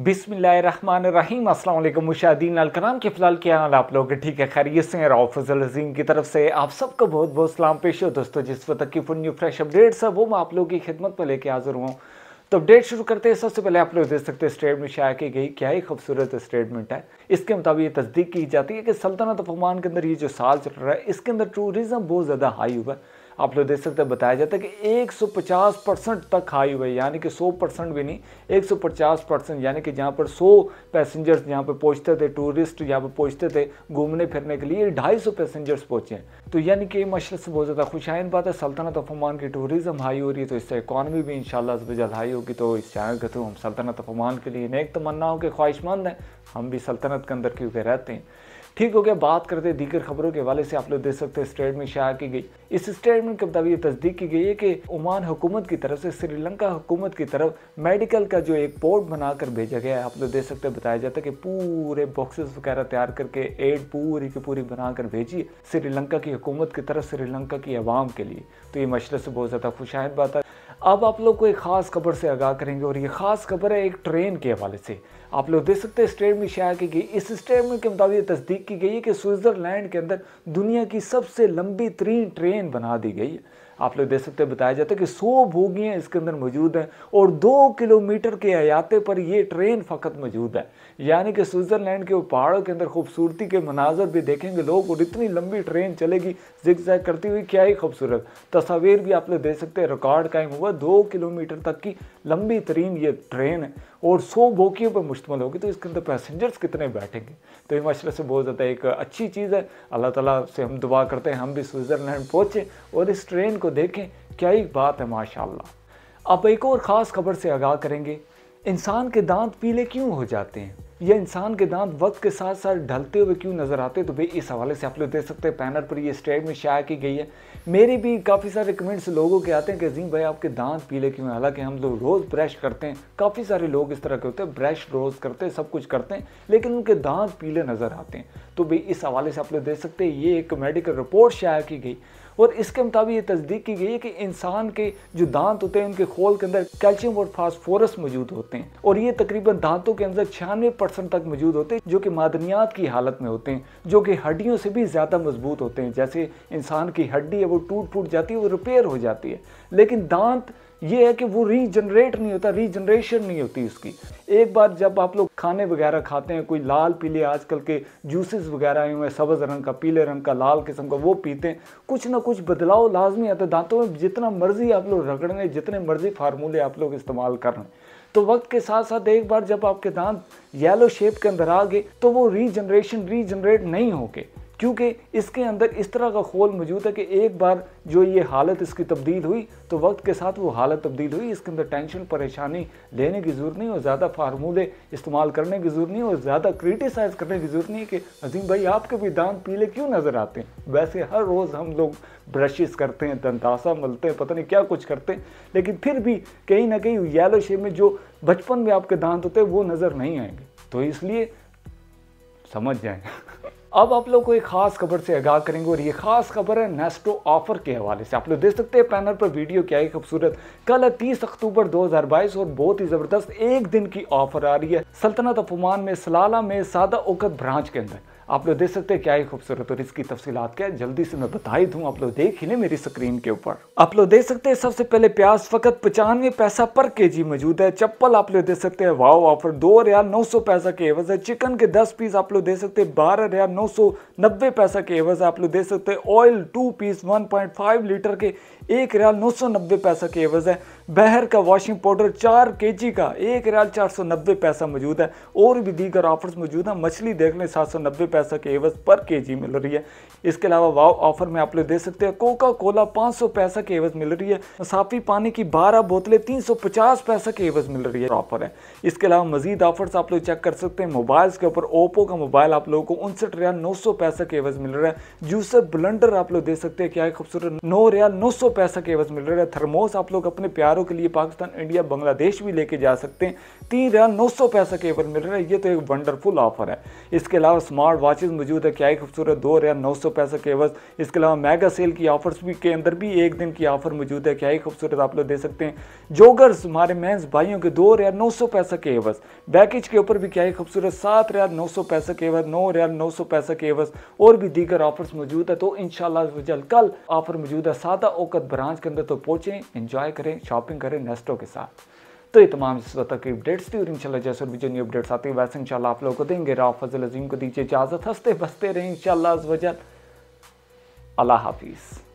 बिसमीम अल्लाम मुशादीन अलकराम के फ़िलहाल क्या हाल आप लोग ठीक है खैरियत से और फजल अजीम की तरफ से आप सबको बहुत बहुत सलाम पेश हो दोस्तों जिस वक्त की फुल न्यू फ्रेश अपडेट्स है वो मैं आप लोगों की खिदमत पर लेके हाजिर हूँ तो अपडेट शुरू करते हैं सबसे पहले आप लोग देख सकते हैं स्टेटमेंट शाया की गई क्या ही खूबसूरत स्टेटमेंट है इसके मुताबिक ये तस्दीक की जाती है कि सल्तनत अफमान के अंदर ये जो साल चल रहा है इसके अंदर टूरिज़म बहुत ज़्यादा हाई हुआ है आप लोग देख सकते हैं बताया जाता है कि 150 परसेंट तक हाई हुए यानी कि 100 परसेंट भी नहीं 150 परसेंट यानी कि जहाँ पर 100 पैसेंजर्स यहाँ पर पहुँचते थे टूरिस्ट यहाँ पर पहुँचते थे घूमने फिरने के लिए ढाई पैसेंजर्स पहुँचे तो यानी कि मशर से बहुत ज़्यादा खुशाइन बात है सल्तनत अफमान ओमान की टूरिज़म हाई हो रही है तो इससे इकानमी भी इन जल्द हाई होगी तो इस चैनल के थ्रू हम सल्तनत अफमान के लिए नेक तमन्नाओं के ख्वाहिशमंद हैं हम भी सल्तनत के अंदर क्योंकि रहते हैं ठीक हो गया बात करते दीगर खबरों के हवाले से आप लोग देख सकते हैं स्टेटमेंट शाया की गई इस स्टेटमेंट के मुताबिक तस्दीक की गई है कि ओमान हुकूमत की तरफ से श्रीलंका हुकूमत की तरफ मेडिकल का जो एक पोर्ट बनाकर भेजा गया है आप लोग देख सकते हैं बताया जाता है कि पूरे बॉक्सेस वगैरह तैयार करके एड पूरी की पूरी बनाकर भेजिए श्रीलंका की हुकूमत की तरफ श्रीलंका की आवाम के लिए तो ये मशरत से बहुत ज़्यादा खुशाहद बात है अब आप लोग को एक ख़ास खबर से आगाह करेंगे और ये ख़ास खबर है एक ट्रेन के हवाले से आप लोग देख सकते हैं में शाया की गई इस स्टेटमेंट के मुताबिक तस्दीक की गई है कि स्विट्ज़रलैंड के अंदर दुनिया की सबसे लंबी तरीन ट्रेन बना दी गई है आप लोग देख सकते हैं बताया जाता है कि सौ बोगियाँ इसके अंदर मौजूद हैं और दो किलोमीटर के अहाते पर यह ट्रेन फ़कत मौजूद है यानी कि स्विट्ज़रलैंड के पहाड़ों के अंदर खूबसूरती के मनाजर भी देखेंगे लोग और इतनी लंबी ट्रेन चलेगी जिक जैक करती हुई क्या ही खूबसूरत तस्वीर भी आप लोग देख सकते हैं रिकॉर्ड कायम हुआ दो किलोमीटर तक की लंबी तरीन ये ट्रेन है और सौ बोकियों पर मुश्तमल होगी तो इसके अंदर पैसेंजर्स कितने बैठेंगे तो ये माशा से बहुत ज़्यादा एक अच्छी चीज़ है अल्लाह ताला से हम दुआ करते हैं हम भी स्विट्ज़रलैंड पहुँचें और इस ट्रेन को देखें क्या ही बात है माशा अब एक और ख़ास खबर से आगाह करेंगे इंसान के दांत पीले क्यों हो जाते हैं या इंसान के दांत वक्त के साथ साथ ढलते हुए क्यों नज़र आते हैं तो भाई इस हवाले से आप लोग देख सकते हैं पैनल पर ये स्टेट में शाया की गई है मेरे भी काफ़ी सारे कमेंट्स लोगों के आते हैं कि अजीम भाई आपके दांत पीले क्यों हैं हालांकि हम लोग रोज़ ब्रश करते हैं काफ़ी सारे लोग इस तरह के होते हैं ब्रश रोज़ करते हैं सब कुछ करते हैं लेकिन उनके दांत पीले नज़र आते हैं तो भाई इस हवाले से आप लोग देख सकते हैं ये एक मेडिकल रिपोर्ट शाया की गई और इसके मुताबिक ये तस्दीक की गई है कि इंसान के जो दांत होते हैं उनके खोल के अंदर कैल्शियम और फास्फोरस मौजूद होते हैं और ये तकरीबन दांतों के अंदर छियानवे परसेंट तक मौजूद होते हैं जो कि मादनियात की हालत में होते हैं जो कि हड्डियों से भी ज़्यादा मजबूत होते हैं जैसे इंसान की हड्डी है वो टूट फूट जाती है वो रिपेयर हो जाती है लेकिन दांत ये है कि वो रीजनरेट नहीं होता रीजनरेशन नहीं होती उसकी एक बार जब आप लोग खाने वगैरह खाते हैं कोई लाल पीले आजकल के जूसेस वगैरह आए हुए हैं सब्ज़ रंग का पीले रंग का लाल किस्म का वो पीते हैं कुछ ना कुछ बदलाव लाजमी आता है दांतों में जितना मर्ज़ी आप लोग रगड़ें जितने मर्ज़ी फार्मूले आप लोग इस्तेमाल कर रहे हैं तो वक्त के साथ साथ एक बार जब आपके दांत येलो शेप के अंदर आ गए तो वो रीजनरेशन रीजनरेट नहीं गए क्योंकि इसके अंदर इस तरह का खोल मौजूद है कि एक बार जो ये हालत इसकी तब्दील हुई तो वक्त के साथ वो हालत तब्दील हुई इसके अंदर टेंशन परेशानी लेने की ज़रूरत नहीं और ज़्यादा फार्मूले इस्तेमाल करने की ज़रूरत नहीं और ज़्यादा क्रिटिसाइज़ करने की ज़रूरत नहीं है कि अजीम भाई आपके भी दांत पीले क्यों नज़र आते हैं वैसे हर रोज़ हम लोग ब्रशेस करते हैं दंतासा मलते हैं पता नहीं क्या कुछ करते हैं लेकिन फिर भी कहीं ना कहीं येलो शेप में जो बचपन में आपके दांत होते हैं वो नज़र नहीं आएंगे तो इसलिए समझ जाएंगे अब आप लोग को एक खास खबर से आगाह करेंगे और ये खास खबर है नेस्टो ऑफर के हवाले से आप लोग देख सकते हैं पैनल पर वीडियो क्या है खूबसूरत कल तीस अक्टूबर 2022 और बहुत ही ज़बरदस्त एक दिन की ऑफर आ रही है सल्तनत अफमान में सलाला में सादा ओकत ब्रांच के अंदर आप लोग देख सकते हैं क्या ही खूबसूरत और इसकी तफसीलात क्या जल्दी से मैं बता ही दूँ आप लोग देख ही नहीं मेरी स्क्रीन के ऊपर आप लोग देख सकते हैं सबसे पहले प्याज फकत पचानवे पैसा पर के जी मौजूद है चप्पल आप लोग देख सकते हैं वाओ ऑफर दो रियाल नौ सौ पैसा के एवज है चिकन के दस पीस आप लोग देख सकते हैं बारह रियाल नौ सौ नब्बे पैसा के एवज है आप लोग देख सकते हैं oil two piece one point five litre के एक रियाल नौ सौ नब्बे पैसा के एवज है बहर का वॉशिंग पाउडर चार के जी का एक रियाल चार सौ नब्बे पैसा मौजूद है और भी दीगर ऑफर्स मौजूद हैं मछली देख लें सात सौ नब्बे पैसा के एवज पर के जी मिल रही है इसके अलावा वाव ऑफर में आप लोग दे सकते हैं कोका कोला पाँच सौ पैसा के एवज मिल रही है साफी पानी की बारह बोतलें तीन सौ पचास पैसा के एवज मिल रही है ऑफर है इसके अलावा मजीद ऑफर्स आप लोग चेक कर सकते हैं मोबाइल्स के ऊपर ओप्पो का मोबाइल आप लोगों को उनसठ रियाल नौ सौ पैसा के एवज मिल रहा है जूसर ब्लेंडर आप लोग दे सकते हैं क्या खूबसूरत नौ रियाल नौ सौ पैसा के एवज मिल रहा है थर्मोस आप लोग अपने प्यार हथियारों के लिए पाकिस्तान इंडिया बांग्लादेश भी लेके जा सकते हैं तीन हज़ार नौ सौ पैसा के ऊपर मिल रहा है ये तो एक वंडरफुल ऑफर है इसके अलावा स्मार्ट वॉचेज़ मौजूद है क्या ही खूबसूरत दो हज़ार नौ सौ पैसा के केवल इसके अलावा मेगा सेल की ऑफर्स भी के अंदर भी एक दिन की ऑफर मौजूद है क्या ही खूबसूरत आप लोग दे सकते हैं जोगर्स हमारे महज भाइयों के दो हज़ार नौ सौ पैसा के एवज बैकेज के ऊपर भी क्या ही खूबसूरत सात हज़ार नौ सौ पैसा के एवज नौ हज़ार नौ सौ पैसा के एवज और भी दीगर ऑफर्स मौजूद है तो इन कल ऑफर मौजूद है सादा औकत ब्रांच के अंदर तो पहुँचें इंजॉय करें शॉप शॉपिंग करें नेस्टो के साथ तो ये तमाम इस वक्त की अपडेट्स थी और इंशाल्लाह जैसे भी जो न्यू अपडेट्स आती है वैसे इंशाल्लाह आप लोगों को देंगे राव फजल अजीम को दीजिए इजाज़त हंसते बसते रहें इंशाल्लाह वजह अल्लाह हाफिज़